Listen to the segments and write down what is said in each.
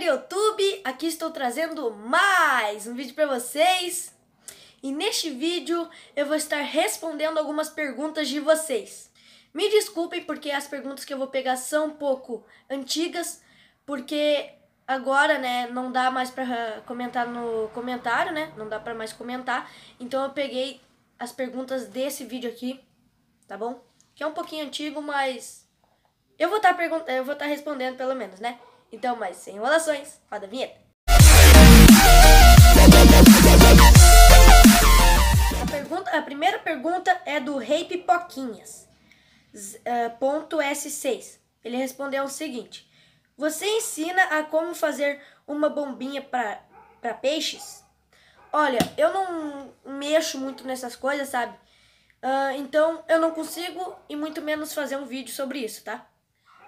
do YouTube, aqui estou trazendo mais um vídeo para vocês. E neste vídeo eu vou estar respondendo algumas perguntas de vocês. Me desculpem porque as perguntas que eu vou pegar são um pouco antigas, porque agora, né, não dá mais para comentar no comentário, né? Não dá para mais comentar. Então eu peguei as perguntas desse vídeo aqui, tá bom? Que é um pouquinho antigo, mas eu vou estar tá perguntando, eu vou estar tá respondendo pelo menos, né? Então, mas sem enrolações, roda a vinheta. A, pergunta, a primeira pergunta é do Rei Pipoquinhas, uh, ponto S6. Ele respondeu o seguinte, você ensina a como fazer uma bombinha para peixes? Olha, eu não mexo muito nessas coisas, sabe? Uh, então eu não consigo e muito menos fazer um vídeo sobre isso, tá?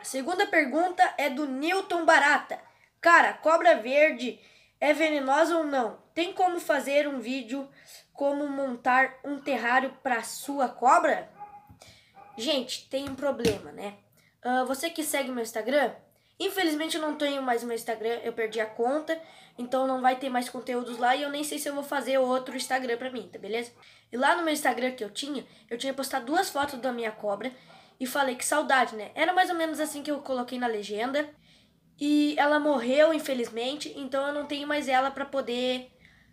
A segunda pergunta é do Newton Barata. Cara, cobra verde é venenosa ou não? Tem como fazer um vídeo como montar um terrário para sua cobra? Gente, tem um problema, né? Uh, você que segue meu Instagram, infelizmente eu não tenho mais meu Instagram, eu perdi a conta, então não vai ter mais conteúdos lá e eu nem sei se eu vou fazer outro Instagram pra mim, tá beleza? E lá no meu Instagram que eu tinha, eu tinha postado duas fotos da minha cobra e falei que saudade, né? Era mais ou menos assim que eu coloquei na legenda. E ela morreu, infelizmente, então eu não tenho mais ela para poder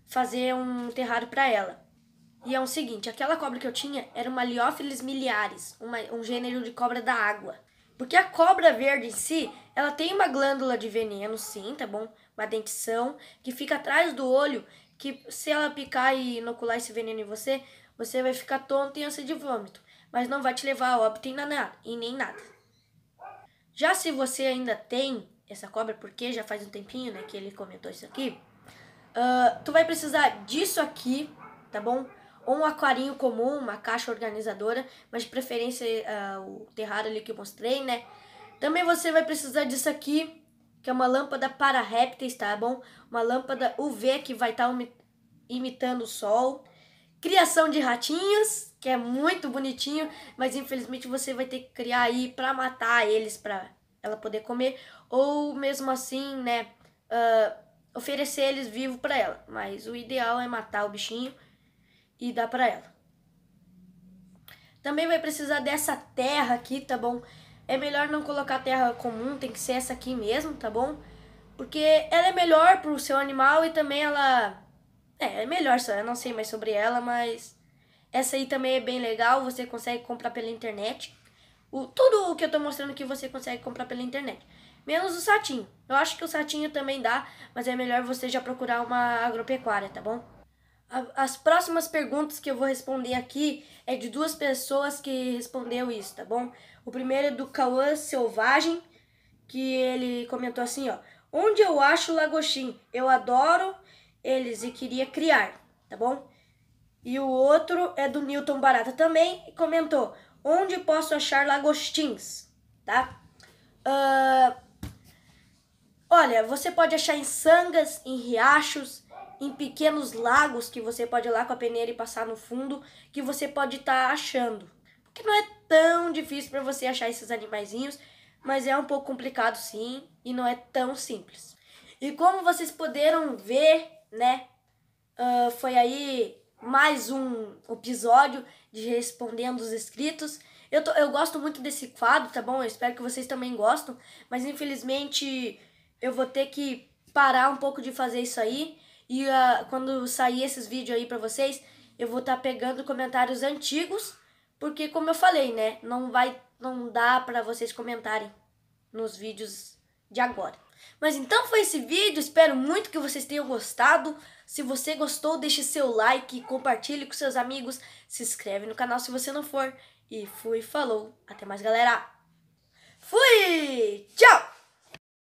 fazer um terrário para ela. E é o seguinte, aquela cobra que eu tinha era uma Liófilis miliares, uma, um gênero de cobra da água. Porque a cobra verde em si, ela tem uma glândula de veneno, sim, tá bom? Uma dentição que fica atrás do olho, que se ela picar e inocular esse veneno em você, você vai ficar tonto e ânsia de vômito mas não vai te levar a óbito e nem nada. Já se você ainda tem essa cobra, porque já faz um tempinho né, que ele comentou isso aqui, uh, tu vai precisar disso aqui, tá bom? Ou um aquarinho comum, uma caixa organizadora, mas de preferência uh, o terrário ali que eu mostrei, né? Também você vai precisar disso aqui, que é uma lâmpada para répteis, tá bom? Uma lâmpada UV que vai estar tá imitando o sol. Criação de ratinhos, que é muito bonitinho, mas infelizmente você vai ter que criar aí para matar eles para ela poder comer, ou mesmo assim, né, uh, oferecer eles vivo para ela. Mas o ideal é matar o bichinho e dar para ela. Também vai precisar dessa terra aqui, tá bom? É melhor não colocar terra comum, tem que ser essa aqui mesmo, tá bom? Porque ela é melhor pro seu animal e também ela é, é melhor só, eu não sei mais sobre ela, mas essa aí também é bem legal, você consegue comprar pela internet. O, tudo o que eu tô mostrando que você consegue comprar pela internet. Menos o satinho. Eu acho que o satinho também dá, mas é melhor você já procurar uma agropecuária, tá bom? A, as próximas perguntas que eu vou responder aqui é de duas pessoas que respondeu isso, tá bom? O primeiro é do Cauã Selvagem, que ele comentou assim, ó. Onde eu acho lagostim? Eu adoro eles e queria criar, tá bom? E o outro é do Newton Barata também e comentou: onde posso achar lagostins, tá? Uh, olha, você pode achar em sangas, em riachos, em pequenos lagos que você pode ir lá com a peneira e passar no fundo, que você pode estar tá achando. Porque não é tão difícil para você achar esses animaizinhos, mas é um pouco complicado sim, e não é tão simples. E como vocês puderam ver né? Uh, foi aí mais um episódio de Respondendo os Escritos. Eu, tô, eu gosto muito desse quadro, tá bom? Eu espero que vocês também gostem mas infelizmente eu vou ter que parar um pouco de fazer isso aí. E uh, quando sair esses vídeos aí pra vocês, eu vou estar tá pegando comentários antigos, porque como eu falei, né? Não vai, não dá pra vocês comentarem nos vídeos de agora. Mas então foi esse vídeo, espero muito que vocês tenham gostado. Se você gostou, deixe seu like, compartilhe com seus amigos, se inscreve no canal se você não for. E fui, falou, até mais galera! Fui! Tchau!